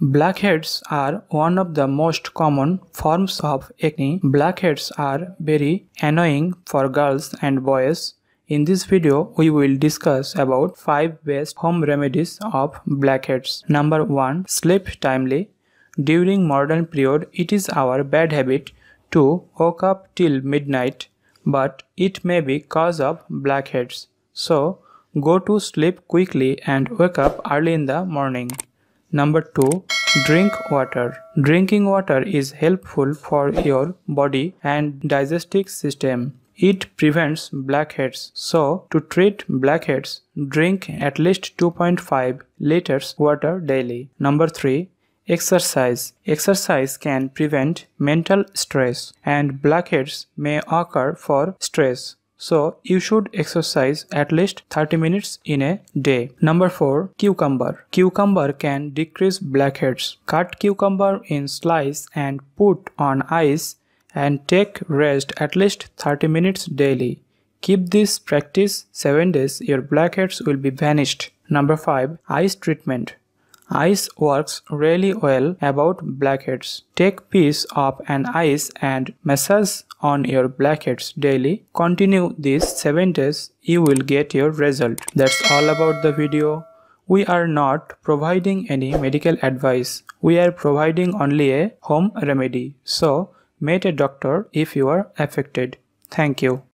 Blackheads are one of the most common forms of acne. Blackheads are very annoying for girls and boys. In this video, we will discuss about 5 best home remedies of blackheads. Number 1. Sleep timely. During modern period, it is our bad habit to wake up till midnight, but it may be cause of blackheads. So, go to sleep quickly and wake up early in the morning. Number 2. Drink water. Drinking water is helpful for your body and digestive system. It prevents blackheads. So, to treat blackheads, drink at least 2.5 liters water daily. Number 3. Exercise. Exercise can prevent mental stress and blackheads may occur for stress. So you should exercise at least 30 minutes in a day. Number 4. Cucumber. Cucumber can decrease blackheads. Cut cucumber in slice and put on ice and take rest at least 30 minutes daily. Keep this practice 7 days your blackheads will be vanished. Number 5. Ice treatment. Ice works really well about blackheads. Take piece of an ice and massage on your blackheads daily. Continue this 7 days, you will get your result. That's all about the video. We are not providing any medical advice. We are providing only a home remedy. So, meet a doctor if you are affected. Thank you.